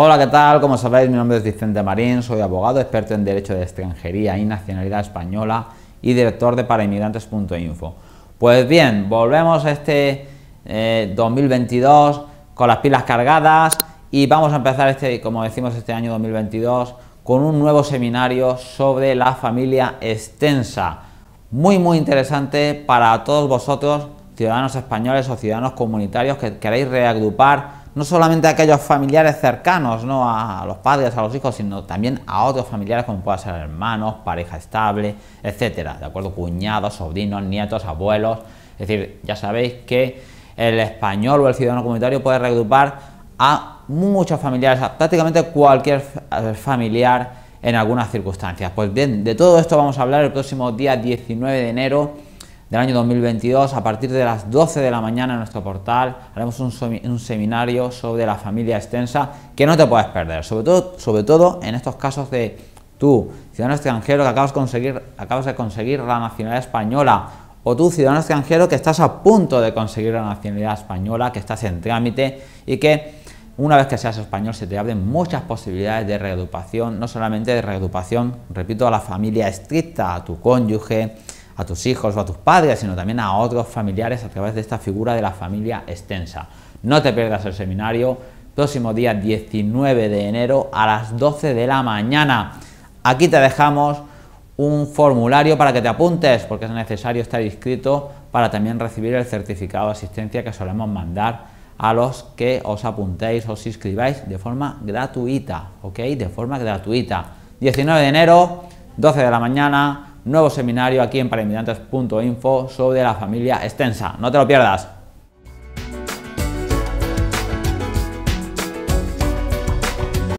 Hola, ¿qué tal? Como sabéis, mi nombre es Vicente Marín, soy abogado, experto en Derecho de Extranjería y Nacionalidad Española y director de Paraimigrantes.info. Pues bien, volvemos a este 2022 eh, con las pilas cargadas y vamos a empezar este, como decimos, este año 2022 con un nuevo seminario sobre la familia extensa. Muy, muy interesante para todos vosotros, ciudadanos españoles o ciudadanos comunitarios que queréis reagrupar no solamente a aquellos familiares cercanos, ¿no? a los padres, a los hijos, sino también a otros familiares como puedan ser hermanos, pareja estable, etcétera, ¿de acuerdo? Cuñados, sobrinos, nietos, abuelos. Es decir, ya sabéis que el español o el ciudadano comunitario puede reagrupar a muchos familiares, a prácticamente cualquier eh, familiar en algunas circunstancias. Pues bien, de todo esto vamos a hablar el próximo día 19 de enero del año 2022, a partir de las 12 de la mañana en nuestro portal haremos un, seminario sobre la familia extensa que no te puedes perder, sobre todo, sobre todo en estos casos de tú, ciudadano extranjero que acabas, acabas de conseguir la nacionalidad española, o tú, ciudadano extranjero que estás a punto de conseguir la nacionalidad española, que estás en trámite y que una vez que seas español se te abren muchas posibilidades de reedupación, no solamente de reeducación, repito, a la familia estricta, a tu cónyuge, a tus hijos o a tus padres, sino también a otros familiares a través de esta figura de la familia extensa. No te pierdas el seminario, próximo día 19 de enero a las 12 de la mañana. Aquí te dejamos un formulario para que te apuntes, porque es necesario estar inscrito para también recibir el certificado de asistencia que solemos mandar a los que os apuntéis, os inscribáis de forma gratuita, ¿ok? De forma gratuita. 19 de enero, 12 de la mañana, nuevo seminario aquí en parainmigrantes.info sobre la familia extensa. No te lo pierdas.